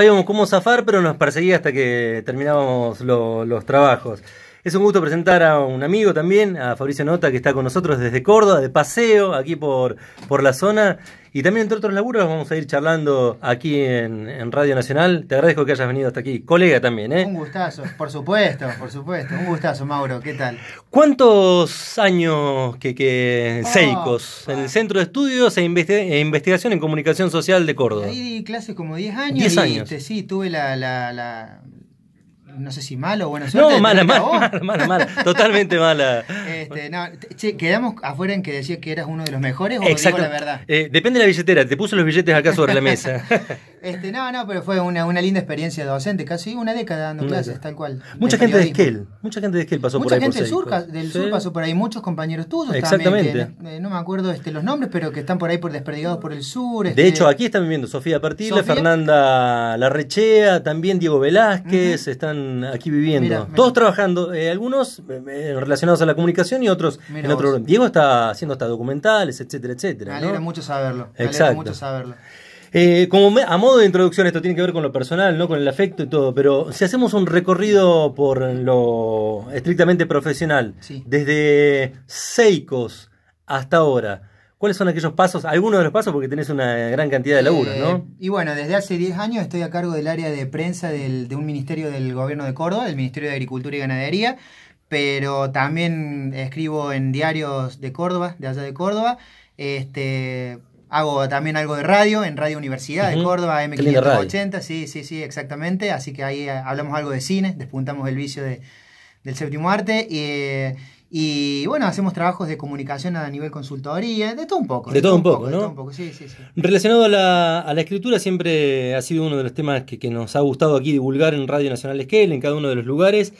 sabíamos cómo zafar, pero nos perseguía hasta que terminábamos los trabajos. Es un gusto presentar a un amigo también, a Fabricio Nota, que está con nosotros desde Córdoba, de paseo, aquí por, por la zona. Y también, entre otros laburos, vamos a ir charlando aquí en, Radio Nacional. Te agradezco que hayas venido hasta aquí. Colega también, ¿eh? Un gustazo, por supuesto, por supuesto. Un gustazo, Mauro, ¿qué tal? ¿Cuántos años que, que oh, Seicos, ah. en el Centro de Estudios e, e, Investigación en Comunicación Social de Córdoba? Ahí clases como 10 años. 10 años. sí, tuve la no sé si malo o bueno No, mala, mala, mala, totalmente mala. Este, no, che, quedamos afuera en que decías que eras uno de los mejores o digo la verdad. Eh, depende de la billetera, te puso los billetes acá sobre la mesa. Este, no, no, pero fue una, linda experiencia de docente, casi una década dando clases, tal cual. Mucha gente de Esquel, mucha gente de pasó por ahí. gente del, sur, pasó por ahí, muchos compañeros tuyos Exactamente. también. Eh, no me acuerdo este, los nombres, pero que están por ahí por desperdigados por el sur. De este, hecho, aquí están viviendo Sofía Partila, Fernanda Larrechea, también Diego Velázquez, están aquí viviendo. Todos trabajando, eh, algunos eh, relacionados a la comunicación y otros en otro. Diego está haciendo hasta documentales, etcétera, etcétera. Me alegra mucho saberlo. Me alegra mucho saberlo. Eh, como a modo de introducción, esto tiene que ver con lo personal, ¿no? Con el afecto y todo, pero si hacemos un recorrido por lo estrictamente profesional, desde Seicos hasta ahora, ¿cuáles son aquellos pasos? Algunos de los pasos, porque tenés una gran cantidad de laburo, ¿no? Eh, y bueno, desde hace 10 años estoy a cargo del área de prensa de un ministerio del gobierno de Córdoba, el Ministerio de Agricultura y Ganadería, pero también escribo en diarios de Córdoba, de allá de Córdoba. Este, Hago también algo de radio en Radio Universidad de Córdoba, M580, sí, sí, sí, exactamente. Así que ahí eh, hablamos algo de cine, despuntamos el vicio de, del séptimo arte. y bueno, hacemos trabajos de comunicación a nivel consultoría, de todo un poco. De, todo, un poco, ¿no? De todo un poco. Sí, sí, sí. Relacionado a la, a la, escritura, siempre ha sido uno de los temas que, que nos ha gustado aquí divulgar en Radio Nacional Esquel, en cada uno de los lugares.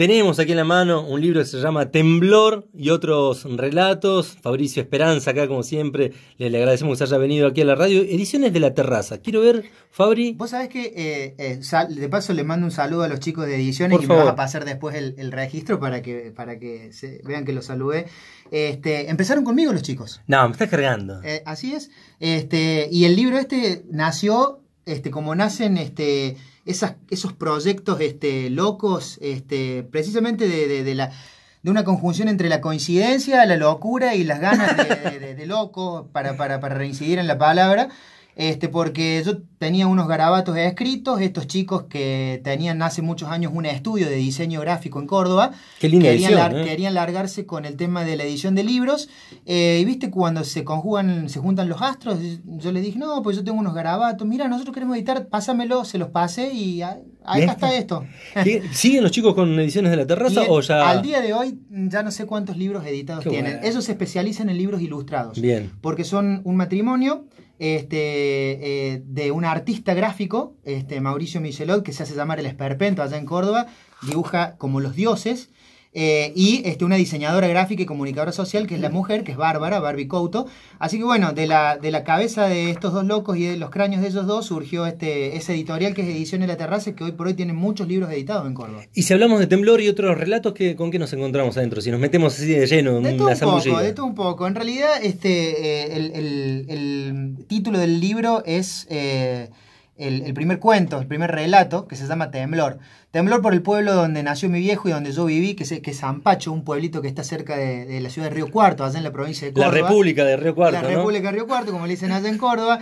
Tenemos aquí en la mano un libro que se llama Temblor y otros relatos. Fabricio Esperanza, acá como siempre, le, agradecemos que haya venido aquí a la radio. Ediciones de la Terraza. Quiero ver, Fabri. Vos sabés que, eh, eh, de paso, le mando un saludo a los chicos de ediciones y me a pasar después el, registro para que, para que vean que los saludé. Este, empezaron conmigo los chicos. No, me estás cargando. Eh, así es. Este, y el libro este nació este, como nacen este, esos proyectos este, locos, este, precisamente de, la de una conjunción entre la coincidencia, la locura y las ganas de, de loco, para, para, para, reincidir en la palabra, este, porque yo tenía unos garabatos escritos, estos chicos que tenían hace muchos años un estudio de diseño gráfico en Córdoba, ¿eh? querían, largarse con el tema de la edición de libros, eh, y viste cuando se conjugan, se juntan los astros, yo les dije, no, pues yo tengo unos garabatos, mira, nosotros queremos editar, pásamelo, se los pase, y... Ah, Ahí está esto. ¿Siguen los chicos con ediciones de la terraza o ya.? Al día de hoy ya no sé cuántos libros editados tienen. Ellos se especializan en libros ilustrados. Bien. Porque son un matrimonio este, eh, de un artista gráfico, este, Mauricio Michelot, que se hace llamar El Esperpento allá en Córdoba. Dibuja como los dioses eh, y este, una diseñadora gráfica y comunicadora social, que es la mm. mujer, que es Bárbara, Barbie Couto. Así que bueno, de la, de la cabeza de estos dos locos y de los cráneos de ellos dos surgió este, ese editorial que es de La Terraza, que hoy por hoy tiene muchos libros editados en Córdoba. Y si hablamos de Temblor y otros relatos, que, ¿con qué nos encontramos adentro? Si nos metemos así de lleno en de un poco, De todo un poco. En realidad, este, eh, el, título del libro es... Eh, el, primer cuento, el primer relato, que se llama Temblor. Temblor por el pueblo donde nació mi viejo y donde yo viví, que es, que es un pueblito que está cerca de, la ciudad de Río Cuarto, allá en la provincia de Córdoba. La República de Río Cuarto. La República de Río Cuarto, como le dicen allá en Córdoba.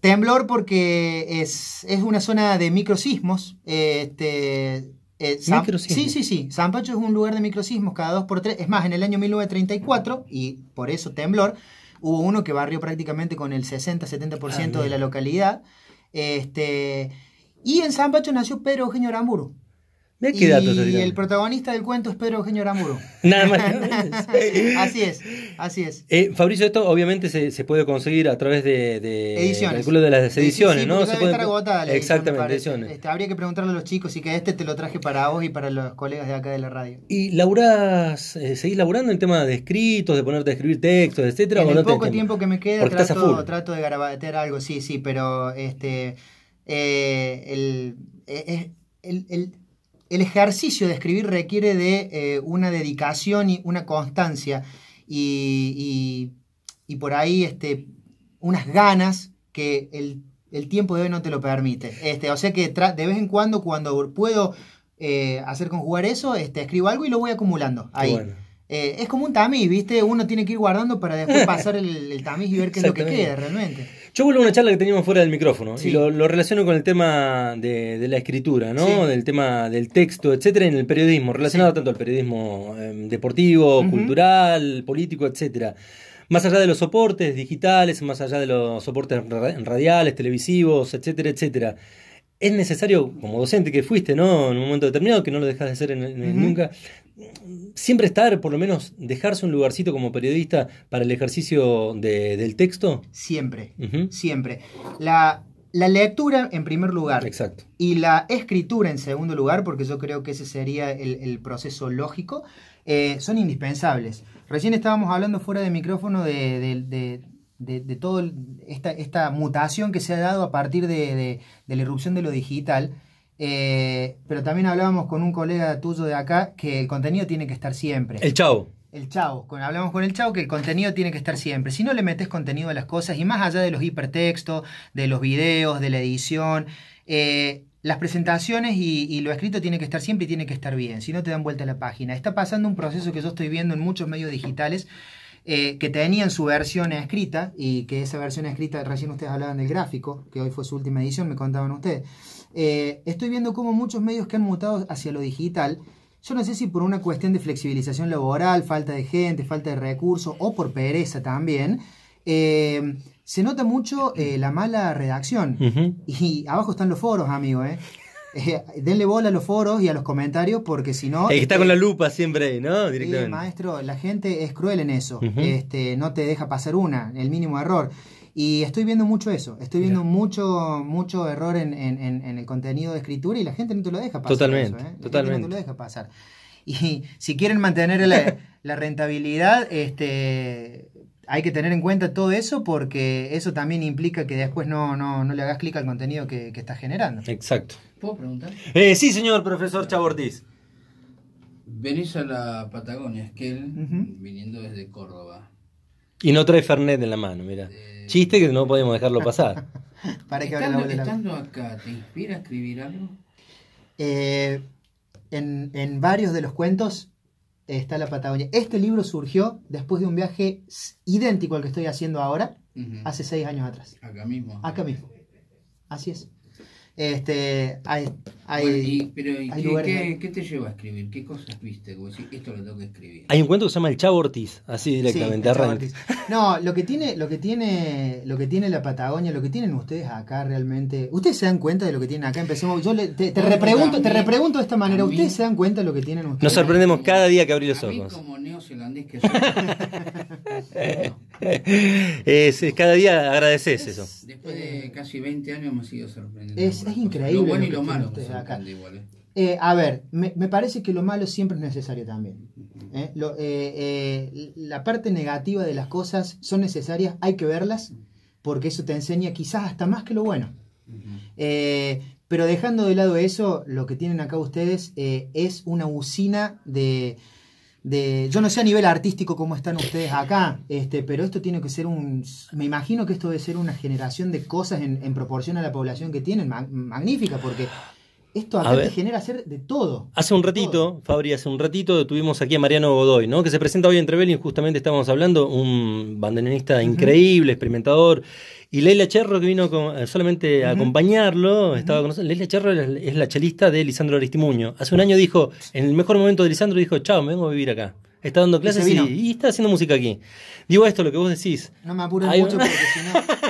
Temblor porque es, es una zona de microsismos. Este, eh, sí, sí, sí. San Pacho es un lugar de microsismos cada dos por tres. Es más, en el año 1934, y por eso temblor, hubo uno que barrió prácticamente con el 60-70% ah, de la localidad. Este, y en San Pacho nació Pedro Eugenio Aramburu, y el protagonista del cuento es Pedro Eugenio Aramuro. nada más. así es, así es. Eh, Fabricio, esto obviamente se, puede conseguir a través de, ediciones. El de las ediciones, ¿no? Se puede Exactamente, ediciones. Este, habría que preguntarle a los chicos y que este te lo traje para vos y para los colegas de acá de la radio. ¿Y laburás, eh, seguís laburando en tema de escritos, de ponerte a escribir textos, etcétera? En el poco tiempo que me queda trato, de garabatear algo, sí, sí, pero este eh, el, el el ejercicio de escribir requiere de eh, una dedicación y una constancia y, por ahí este, unas ganas que el, el, tiempo de hoy no te lo permite. Este, o sea que de vez en cuando, cuando puedo eh, hacer conjugar eso, este, escribo algo y lo voy acumulando ahí. Eh, es como un tamiz, ¿viste? Uno tiene que ir guardando para después pasar el, el tamiz y ver qué es lo que queda realmente. Yo vuelvo a una charla que teníamos fuera del micrófono y lo, relaciono con el tema de, la escritura, ¿no? Del tema del texto, etcétera, en el periodismo, relacionado tanto al periodismo em, deportivo, cultural, político, etcétera. Más allá de los soportes digitales, más allá de los soportes radiales, televisivos, etcétera, etcétera. Es necesario, como docente que fuiste, ¿no? En un momento determinado, que no lo dejas de hacer nunca, siempre estar, por lo menos, dejarse un lugarcito como periodista para el ejercicio del texto? Siempre, siempre. La, lectura en primer lugar. Exacto. Y la escritura en segundo lugar, porque yo creo que ese sería el, proceso lógico, eh, son indispensables. Recién estábamos hablando fuera de micrófono de, toda esta, mutación que se ha dado a partir de, la irrupción de lo digital, eh, pero también hablábamos con un colega tuyo de acá que el contenido tiene que estar siempre. El chau. El chau. Con, hablamos con el chau que el contenido tiene que estar siempre. Si no le metes contenido a las cosas, y más allá de los hipertextos, de los videos, de la edición, eh, las presentaciones y, lo escrito tiene que estar siempre y tiene que estar bien. Si no, te dan vuelta la página. Está pasando un proceso que yo estoy viendo en muchos medios digitales. Eh, que tenían su versión escrita y que esa versión escrita, recién ustedes hablaban del gráfico, que hoy fue su última edición, me contaban ustedes eh, estoy viendo cómo muchos medios que han mutado hacia lo digital, yo no sé si por una cuestión de flexibilización laboral, falta de gente, falta de recursos o por pereza también, eh, se nota mucho eh, la mala redacción. y, abajo están los foros, amigo, ¿eh? denle bola a los foros y a los comentarios porque si no... está este con la lupa siempre, ¿no? Directamente. maestro, la gente es cruel en eso. este, no te deja pasar una, el mínimo error. Y estoy viendo mucho eso, estoy viendo mucho mucho error en, el contenido de escritura y la gente no te lo deja pasar. Totalmente, ¿eh? totalmente. deja pasar. Y si quieren mantener la, rentabilidad, este, hay que tener en cuenta todo eso porque eso también implica que después no, no, le hagas clic al contenido que, que estás generando. Exacto. ¿Puedo preguntar? Eh, sí, señor profesor Chabortiz. Venís a la Patagonia, es que él, viniendo desde Córdoba. Y no trae Fernet en la mano, mira. Eh, Chiste que no podemos dejarlo pasar. que estando, estando acá, ¿te inspira a escribir algo? Eh, en, varios de los cuentos está la Patagonia. Este libro surgió después de un viaje idéntico al que estoy haciendo ahora, hace seis años atrás. Acá mismo. Acá mismo. Así es. Este, hay, pero, qué, qué, te lleva a escribir? ¿Qué cosas viste? Como decir, esto lo tengo que escribir. Hay un cuento que se llama El Chavo Ortiz, así directamente, No, lo que tiene, lo que tiene, lo que tiene la Patagonia, lo que tienen ustedes acá realmente. ¿Ustedes se dan cuenta de lo que tienen acá? Empecemos, yo te, te repregunto, te repregunto de esta manera, ¿ustedes se dan cuenta de lo que tienen ustedes? Nos sorprendemos cada día que abrí los ojos. que cada día agradeces eso. Después de casi 20 años hemos sido sorprendidos. Es, increíble. Lo bueno y lo malo. Eh, a ver, me, parece que lo malo siempre es necesario también. ¿eh? Eh, la parte negativa de las cosas son necesarias, hay que verlas, porque eso te enseña quizás hasta más que lo bueno. pero dejando de lado eso, lo que tienen acá ustedes es una usina de, de, yo no sé a nivel artístico cómo están ustedes acá, este, pero esto tiene que ser un, me imagino que esto debe ser una generación de cosas en, en proporción a la población que tienen, magnífica, porque esto te genera hacer de todo. Hace un ratito, Fabri, hace un ratito tuvimos aquí a Mariano Godoy, ¿no? Que se presenta hoy en Trevelin, justamente estábamos hablando, un bandoneonista increíble, experimentador. Y Leila Cherro, que vino eh, solamente a acompañarlo, estaba con nosotros. Leila Cherro es la chelista de Lisandro Aristimuño. Hace un año dijo, en el mejor momento de Lisandro, dijo, chao, me vengo a vivir acá. Está dando clases y, está haciendo música aquí. Digo esto, lo que vos decís. No me apuro mucho porque si no...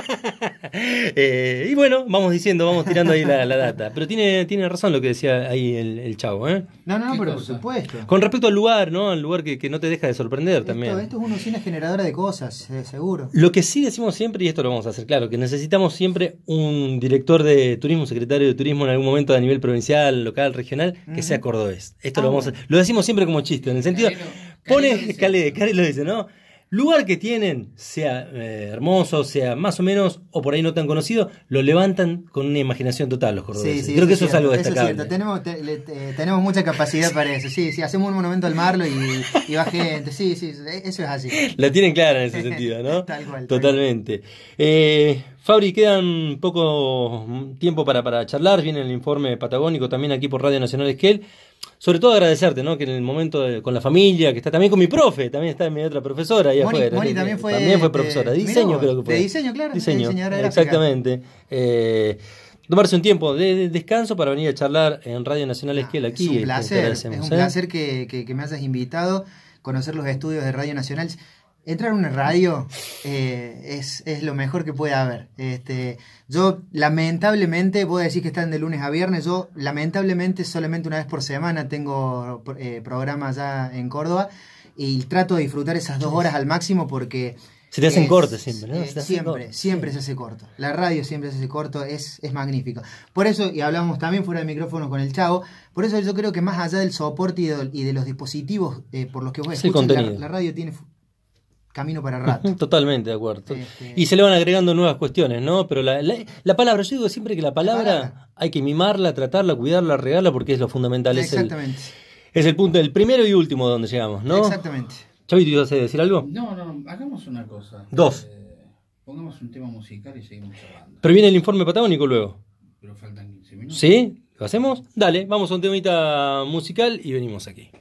Eh, y bueno, vamos diciendo, vamos tirando ahí la, data. Pero tiene, tiene razón lo que decía ahí el, chavo, ¿eh? No, no, no, pero por supuesto. Con respecto al lugar, ¿no? Al lugar que, no te deja de sorprender también. Esto es una usina generadora de cosas, eh, seguro. Lo que sí decimos siempre, y esto lo vamos a hacer claro, que necesitamos siempre un director de turismo, secretario de turismo en algún momento a nivel provincial, local, regional, que sea cordobés. Esto lo ah, vamos Lo decimos siempre como chiste, en el sentido. pone. Cali lo dice, ¿no? lugar que tienen, sea eh, hermoso, sea más o menos, o por ahí no tan conocido, lo levantan con una imaginación total los cordobeses. Sí, sí, Creo que eso es, algo destacable. Eso es tenemos, tenemos mucha capacidad para eso. Sí, sí, hacemos un monumento al Marlo y, va gente. Sí, sí, eso es así. La tienen clara en ese sentido, ¿no? Totalmente. Eh, Fabri, quedan poco mm, tiempo para, para charlar. Viene el informe patagónico también aquí por Radio Nacional Esquel sobre todo agradecerte, ¿no? Que en el momento con la familia, que está también con mi profe, también está mi otra profesora ahí afuera. también fue, también fue profesora, de, diseño creo que fue. De diseño, claro. Diseño, exactamente. Eh, tomarse un tiempo de, descanso para venir a charlar en Radio Nacional ah, Esquel aquí. Es un este, placer, es un ¿eh? placer que, me hayas invitado, a conocer los estudios de Radio Nacional. Entrar en una radio eh, es, lo mejor que puede haber. Este, yo lamentablemente, voy a decir que están de lunes a viernes, yo lamentablemente solamente una vez por semana tengo eh, programa allá en Córdoba y trato de disfrutar esas dos horas al máximo porque... Se te hacen cortes siempre, ¿no? Eh, siempre, siempre se hace corto. La radio siempre se hace corto, es, es magnífico. Por eso, y hablamos también fuera del micrófono con el chavo, por eso yo creo que más allá del soporte y de, los dispositivos eh, por los que vos escuchas, la, la, radio tiene camino para rato. Totalmente de acuerdo. Este, y se le van agregando nuevas cuestiones, ¿no? Pero la, palabra, yo digo siempre que la palabra, hay que mimarla, tratarla, cuidarla, regarla, porque es lo fundamental. Exactamente. Es el, es el punto, el primero y último donde llegamos, ¿no? Exactamente. chavito ¿tú a decir algo? No, no, hagamos una cosa. Dos. Eh, pongamos un tema musical y seguimos hablando. Pero viene el informe patagónico luego. Pero faltan 15 minutos. ¿Sí? ¿Lo hacemos? Dale, vamos a un temita musical y venimos aquí.